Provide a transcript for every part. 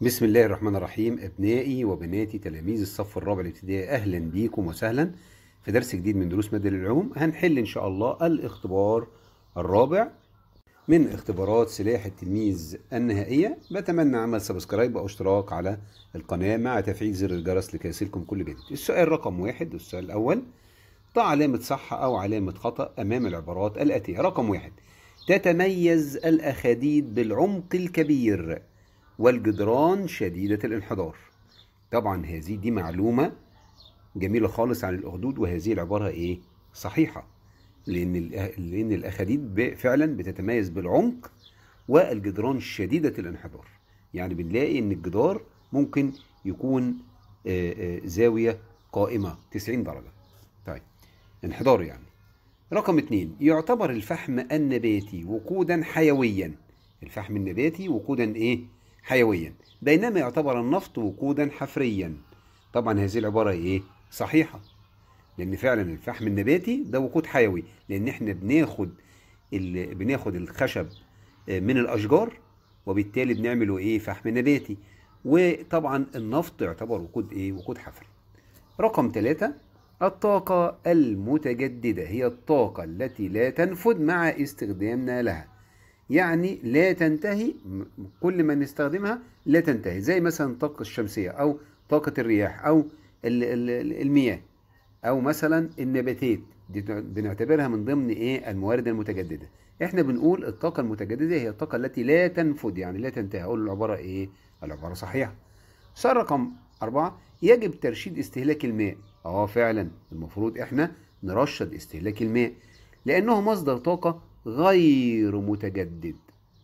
بسم الله الرحمن الرحيم أبنائي وبناتي تلاميذ الصف الرابع الابتدائي أهلا بيكم وسهلا في درس جديد من دروس مادة العلوم هنحل إن شاء الله الاختبار الرابع من اختبارات سلاح التلميذ النهائية بتمنى عمل سبسكرايب أو اشتراك على القناة مع تفعيل زر الجرس لكي يصلكم كل جديد السؤال رقم واحد والسؤال الأول ضع علامة صح أو علامة خطأ أمام العبارات الآتية رقم واحد تتميز الأخاديد بالعمق الكبير والجدران شديدة الانحدار طبعا هذه دي معلومة جميلة خالص عن الأخدود وهذه العبارة إيه؟ صحيحة لأن لأن الأخاديد فعلا بتتميز بالعمق والجدران شديدة الانحدار يعني بنلاقي إن الجدار ممكن يكون آه، آه، زاوية قائمة 90 درجة طيب انحدار يعني رقم اتنين يعتبر الفحم النباتي وقودا حيويا الفحم النباتي وقودا ايه حيويا بينما يعتبر النفط وقودا حفريا طبعا هذه العبارة ايه صحيحة لان فعلا الفحم النباتي ده وقود حيوي لان احنا بناخد بناخد الخشب من الاشجار وبالتالي بنعمله ايه فحم نباتي وطبعا النفط يعتبر وقود ايه وقود حفري رقم ثلاثة الطاقة المتجددة هي الطاقة التي لا تنفد مع استخدامنا لها يعني لا تنتهي كل ما نستخدمها لا تنتهي زي مثلا الطاقة الشمسية أو طاقة الرياح أو المياه أو مثلا النباتات دي بنعتبرها من ضمن إيه الموارد المتجددة إحنا بنقول الطاقة المتجددة هي الطاقة التي لا تنفد يعني لا تنتهي أقول العبارة إيه العبارة صحيحة صار رقم أربعة يجب ترشيد استهلاك الماء اه فعلا المفروض احنا نرشد استهلاك الماء لانه مصدر طاقه غير متجدد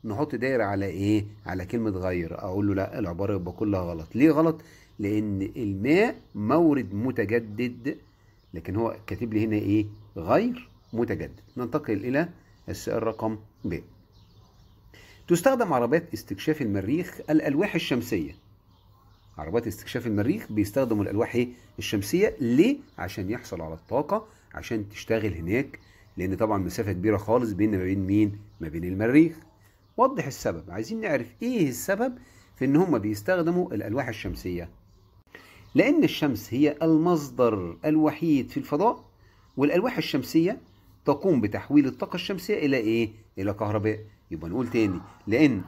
نحط دايرة على ايه على كلمة غير اقول له لا العبارة يبقى كلها غلط ليه غلط لان الماء مورد متجدد لكن هو كاتب لي هنا ايه غير متجدد ننتقل الى السؤال رقم ب تستخدم عربات استكشاف المريخ الالواح الشمسية عربات استكشاف المريخ بيستخدموا الالواح إيه؟ الشمسية ليه عشان يحصل على الطاقة عشان تشتغل هناك لان طبعا مسافه كبيره خالص بيننا ما بين مين ما بين المريخ وضح السبب عايزين نعرف ايه السبب في ان هم بيستخدموا الالواح الشمسيه لان الشمس هي المصدر الوحيد في الفضاء والالواح الشمسيه تقوم بتحويل الطاقه الشمسيه الى ايه الى كهرباء يبقى نقول تاني لان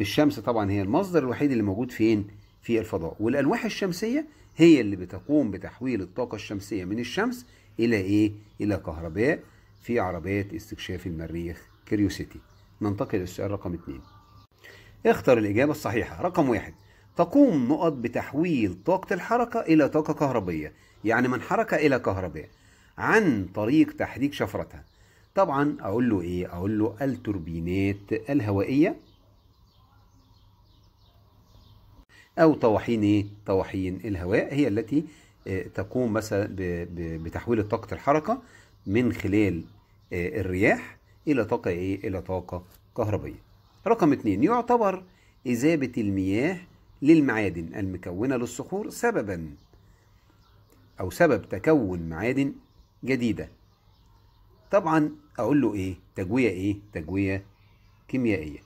الشمس طبعا هي المصدر الوحيد اللي موجود فين في الفضاء والالواح الشمسيه هي اللي بتقوم بتحويل الطاقه الشمسيه من الشمس الى ايه الى كهرباء في عربيات استكشاف المريخ كيوريوسيتي ننتقل للسؤال رقم 2 اختر الإجابة الصحيحة رقم واحد تقوم نقط بتحويل طاقة الحركة إلى طاقة كهربية يعني من حركة إلى كهرباء عن طريق تحريك شفرتها طبعا أقول له إيه أقول له التوربينات الهوائية أو طواحين إيه طواحين الهواء هي التي آه، تقوم مثلا بتحويل طاقة الحركة من خلال آه، الرياح إلى طاقة إيه؟ إلى طاقة كهربية. رقم اتنين يعتبر إذابة المياه للمعادن المكونة للصخور سببا أو سبب تكون معادن جديدة. طبعا أقول له إيه؟ تجوية إيه؟ تجوية كيميائية.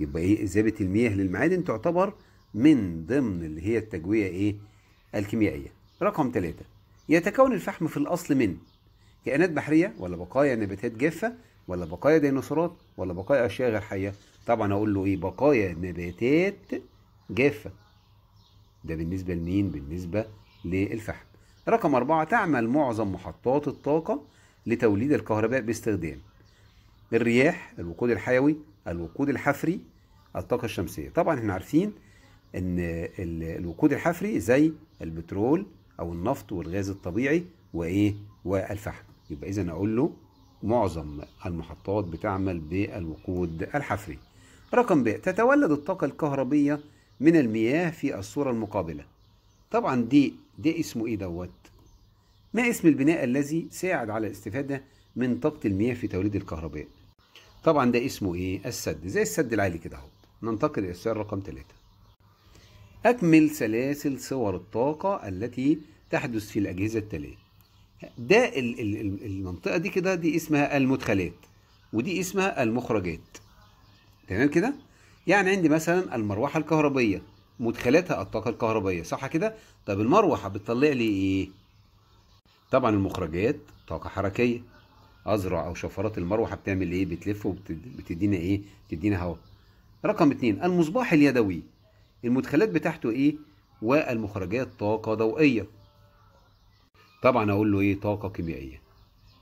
يبقى إيه إذابة المياه للمعادن تعتبر من ضمن اللي هي التجوية إيه؟ الكيميائية. رقم ثلاثة يتكون الفحم في الأصل من كائنات بحرية ولا بقايا نباتات جافة ولا بقايا ديناصورات ولا بقايا أشياء غير حية طبعا أقول له إيه بقايا نباتات جافة ده بالنسبة لمين؟ بالنسبة للفحم رقم أربعة تعمل معظم محطات الطاقة لتوليد الكهرباء باستخدام الرياح الوقود الحيوي الوقود الحفري الطاقة الشمسية طبعا احنا عارفين ان الوقود الحفري زي البترول او النفط والغاز الطبيعي وايه والفحم يبقى اذا اقول له معظم المحطات بتعمل بالوقود الحفري رقم ب تتولد الطاقة الكهربية من المياه في الصورة المقابلة طبعا دي دي اسمه ايه دوت ما اسم البناء الذي ساعد على الاستفادة من طاقة المياه في توليد الكهرباء طبعا ده اسمه ايه السد زي السد العالي كده اهو ننتقل الى السؤال رقم 3 أكمل سلاسل صور الطاقة التي تحدث في الأجهزة التالية ده المنطقة دي كده دي اسمها المدخلات ودي اسمها المخرجات تمام كده يعني عندي مثلا المروحة الكهربية مدخلاتها الطاقة الكهربية صح كده طب المروحة بتطلع لي ايه طبعا المخرجات طاقة حركية أذرع أو شفرات المروحة بتعمل ايه بتلف وبتدينا ايه بتدينا هواء رقم اتنين المصباح اليدوي المدخلات بتاعته ايه والمخرجات طاقة ضوئية طبعا اقول له ايه طاقة كيميائية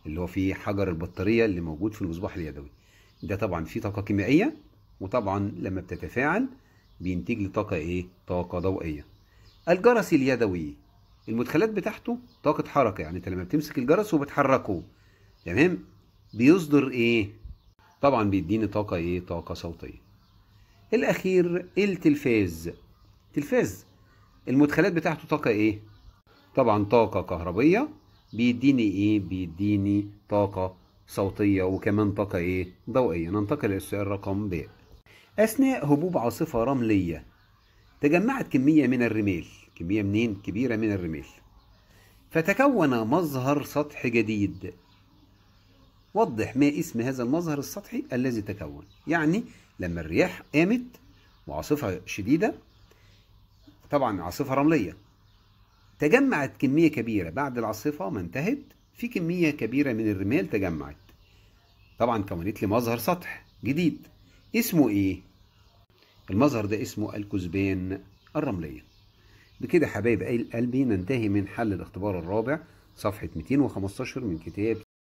اللي هو فيه حجر البطارية اللي موجود في المصباح اليدوي ده طبعا فيه طاقة كيميائية وطبعا لما بتتفاعل بينتج لي طاقة ايه طاقة ضوئية الجرس اليدوي المدخلات بتاعته طاقة حركة يعني انت لما بتمسك الجرس وبتحركه تمام بيصدر ايه طبعا بيديني طاقة ايه طاقة صوتية الأخير التلفاز تلفاز المدخلات بتاعته طاقة إيه؟ طبعا طاقة كهربية بيديني إيه؟ بيديني طاقة صوتية وكمان طاقة إيه؟ ضوئية ننتقل للسؤال رقم ب أثناء هبوب عاصفة رملية تجمعت كمية من الرمال كمية منين؟ كبيرة من الرمال فتكون مظهر سطح جديد وضح ما اسم هذا المظهر السطحي الذي تكون يعني لما الرياح قامت وعاصفة شديدة طبعا عاصفة رملية تجمعت كمية كبيرة بعد العاصفة ما انتهت في كمية كبيرة من الرمال تجمعت طبعا كونت لي مظهر سطح جديد اسمه ايه؟ المظهر ده اسمه الكثبان الرملية بكده حبايب قلبي ننتهي من حل الاختبار الرابع صفحة 215 من كتاب